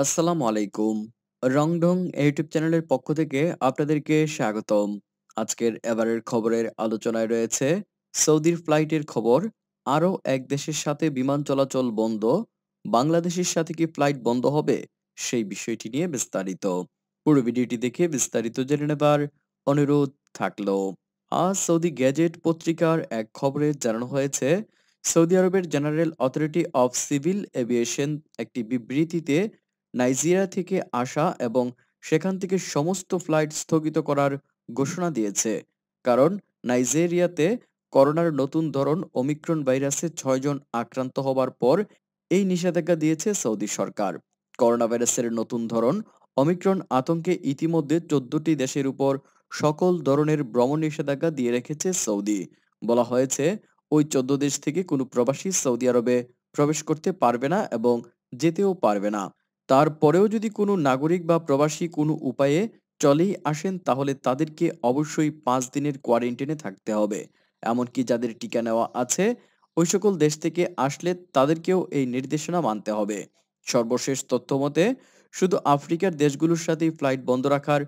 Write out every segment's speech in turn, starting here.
আসসালামু আলাইকুম রংডং ইউটিউব চ্যানেলের পক্ষ থেকে আপনাদেরকে স্বাগতম আজকের এবারের খবরের আলোচনায় রয়েছে সৌদির ফ্লাইটের খবর আরও এক দেশের সাথে বিমান চলাচল বন্ধ বাংলাদেশের সাথে কি ফ্লাইট বন্ধ হবে সেই বিষয়টি নিয়ে বিস্তারিত পুরো ভিডিওটি দেখে বিস্তারিত জেনে নেবার অনুরোধ থাকল আজ সৌদি গ্যাজেট পত্রিকার এক খবরে জানানো হয়েছে সৌদি আরবের general authority of civil aviation একটি বিবৃতিতে নাইজেরিয়া থেকে আসা এবং সেখান থেকে সমস্ত ফ্লাইট স্থগিত করার ঘোষণা দিয়েছে কারণ নাইজেরিয়াতে করোনার নতুন ধরন ওমিক্রন ভাইরাসে ছয়জন আক্রান্ত হবার পর এই নিষেধাজ্ঞা দিয়েছে সৌদি সরকার করোনা ভাইরাসের নতুন ধরন অমিক্রন আতঙ্কে ইতিমধ্যে চোদ্দটি দেশের উপর সকল ধরনের ভ্রমণ নিষেধাজ্ঞা দিয়ে রেখেছে সৌদি বলা হয়েছে ওই চোদ্দ দেশ থেকে কোনো প্রবাসী সৌদি আরবে প্রবেশ করতে পারবে না এবং যেতেও পারবে না তারপরেও যদি কোনো নাগরিক বা প্রবাসী কোনো উপায়ে চলেই আসেন তাহলে তাদেরকে অবশ্যই পাঁচ দিনের কোয়ারেন্টিনে থাকতে হবে এমনকি যাদের টিকা নেওয়া আছে ওই সকল দেশ থেকে আসলে তাদেরকেও এই নির্দেশনা মানতে হবে সর্বশেষ তথ্য মতে শুধু আফ্রিকার দেশগুলোর সাথে ফ্লাইট বন্ধ রাখার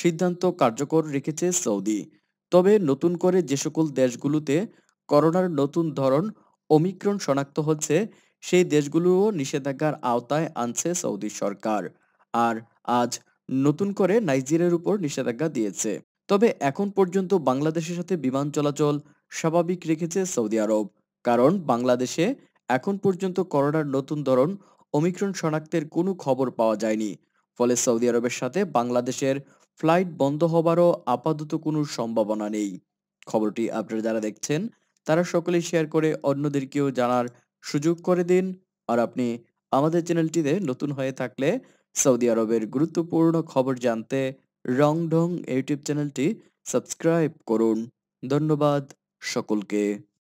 সিদ্ধান্ত কার্যকর রেখেছে সৌদি তবে নতুন করে যে সকল দেশগুলোতে করোনার নতুন ধরন অমিক্রণ শনাক্ত হচ্ছে সেই দেশগুলোও নিষেধাজ্ঞার আওতায় আনছে সৌদি সরকার আর আজ নতুন করে নাইজেরিয়ার উপর নিষেধাজ্ঞা দিয়েছে তবে এখন পর্যন্ত বাংলাদেশের সাথে বিমান চলাচল স্বাভাবিক রেখেছে সৌদি আরব কারণ বাংলাদেশে এখন পর্যন্ত করোনার নতুন ধরন অমিক্রণ শনাক্তের কোনো খবর পাওয়া যায়নি ফলে সৌদি আরবের সাথে বাংলাদেশের ফ্লাইট বন্ধ হবারও আপাতত কোনো সম্ভাবনা নেই খবরটি আপনারা যারা দেখছেন তারা সকলেই শেয়ার করে অন্যদেরকেও জানার সুযোগ করে দিন আর আপনি আমাদের চ্যানেলটিতে নতুন হয়ে থাকলে সৌদি আরবের গুরুত্বপূর্ণ খবর জানতে রং ঢং ইউটিউব চ্যানেলটি সাবস্ক্রাইব করুন ধন্যবাদ সকলকে